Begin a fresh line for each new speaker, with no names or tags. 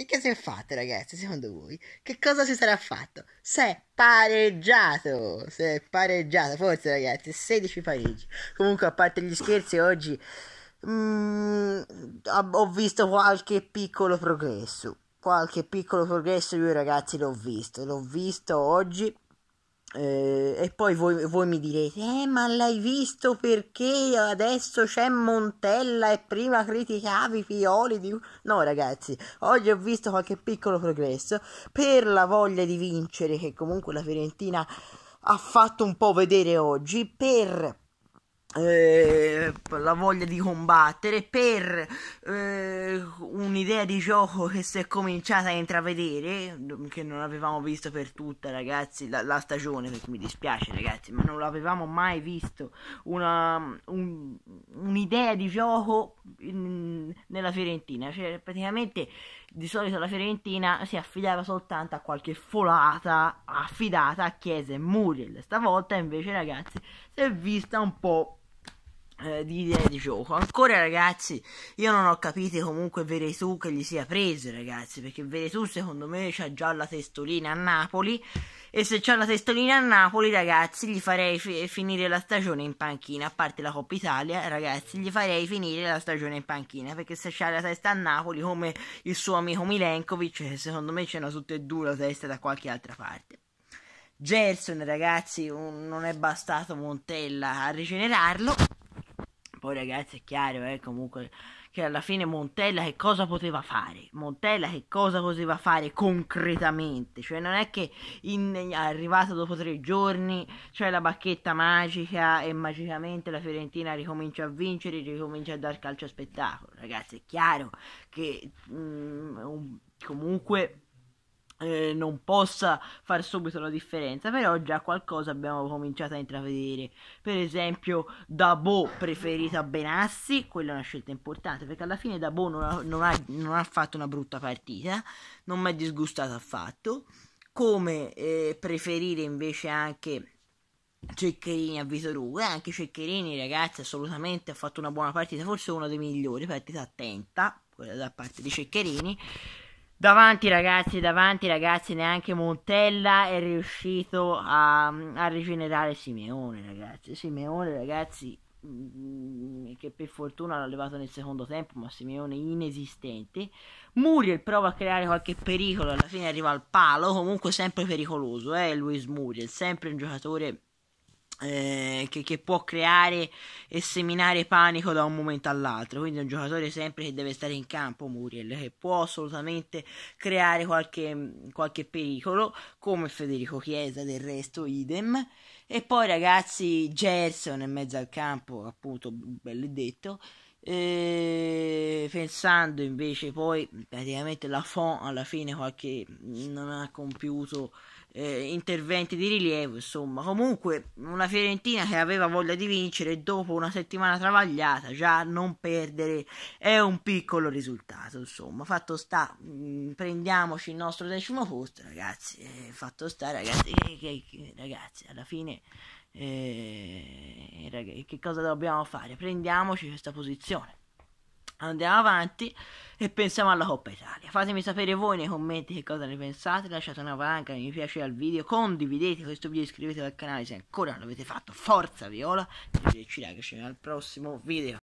E che si è fatto, ragazzi, secondo voi? Che cosa si sarà fatto? Si è pareggiato! Si è pareggiato, forse, ragazzi, 16 pareggi. Comunque, a parte gli scherzi, oggi mm, ho visto qualche piccolo progresso. Qualche piccolo progresso io, ragazzi, l'ho visto. L'ho visto oggi eh, e poi voi, voi, mi direte, eh, ma l'hai visto perché adesso c'è Montella e prima criticavi Pioli? Di... No, ragazzi, oggi ho visto qualche piccolo progresso per la voglia di vincere che comunque la Fiorentina ha fatto un po' vedere oggi, per eh, la voglia di combattere per eh, un'idea di gioco che si è cominciata a intravedere che non avevamo visto per tutta ragazzi la, la stagione mi dispiace ragazzi ma non l'avevamo mai visto una, un, un'idea di gioco in, nella Fiorentina cioè praticamente di solito la Fiorentina si affidava soltanto a qualche folata affidata a Chiesa e Muriel stavolta invece ragazzi si è vista un po' Eh, di idee di gioco ancora ragazzi io non ho capito comunque Veretù che gli sia preso ragazzi perché Veretù secondo me c'ha già la testolina a Napoli e se c'ha la testolina a Napoli ragazzi gli farei fi finire la stagione in panchina a parte la Coppa Italia ragazzi gli farei finire la stagione in panchina perché se c'ha la testa a Napoli come il suo amico Milenkovic secondo me c'è una tutte e due la testa da qualche altra parte Gerson ragazzi un, non è bastato Montella a rigenerarlo poi oh, ragazzi è chiaro, eh, comunque, che alla fine Montella che cosa poteva fare? Montella che cosa poteva fare concretamente? Cioè non è che in, è arrivato dopo tre giorni c'è cioè la bacchetta magica e magicamente la Fiorentina ricomincia a vincere, ricomincia a dar calcio a spettacolo. Ragazzi è chiaro che mm, comunque eh, non possa fare subito la differenza, però già qualcosa abbiamo cominciato a intravedere. Per esempio, Dabo preferito a Benassi, quella è una scelta importante perché alla fine Dabo non ha, non ha, non ha fatto una brutta partita, non mi è disgustato affatto. Come eh, preferire invece anche Ceccherini a Vitoruga, anche Ceccherini ragazzi assolutamente ha fatto una buona partita, forse una dei migliori, partita attenta, quella da parte di Ceccherini Davanti ragazzi, davanti ragazzi, neanche Montella è riuscito a, a rigenerare Simeone ragazzi. Simeone ragazzi mm, che per fortuna l'ha levato nel secondo tempo, ma Simeone inesistente. Muriel prova a creare qualche pericolo, alla fine arriva al palo, comunque sempre pericoloso, eh, Luis Muriel, sempre un giocatore eh, che, che, può creare e seminare panico da un momento all'altro. Quindi è un giocatore sempre che deve stare in campo, Muriel, che può assolutamente creare qualche, qualche pericolo, come Federico Chiesa del resto, idem. E poi ragazzi, Gerson in mezzo al campo, appunto, benedetto. E pensando invece poi praticamente la Fon alla fine qualche non ha compiuto eh, interventi di rilievo, insomma. Comunque una Fiorentina che aveva voglia di vincere dopo una settimana travagliata, già non perdere è un piccolo risultato, insomma. Fatto sta, mh, mm, prendiamoci il nostro decimo posto, ragazzi. Eh, fatto sta, ragazzi, che, che, ragazzi, alla fine eh, ragazzi, che cosa dobbiamo fare? Prendiamoci questa posizione. Andiamo avanti e pensiamo alla Coppa Italia. Fatemi sapere voi nei commenti che cosa ne pensate, lasciate una palanca, mi piace al video, condividete questo video, iscrivetevi al canale se ancora non l'avete fatto, forza Viola, e ci ragazzi al prossimo video.